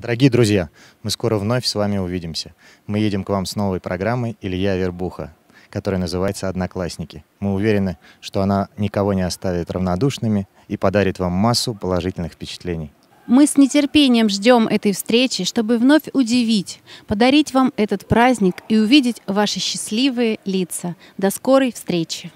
Дорогие друзья, мы скоро вновь с вами увидимся. Мы едем к вам с новой программой «Илья Вербуха», которая называется «Одноклассники». Мы уверены, что она никого не оставит равнодушными и подарит вам массу положительных впечатлений. Мы с нетерпением ждем этой встречи, чтобы вновь удивить, подарить вам этот праздник и увидеть ваши счастливые лица. До скорой встречи!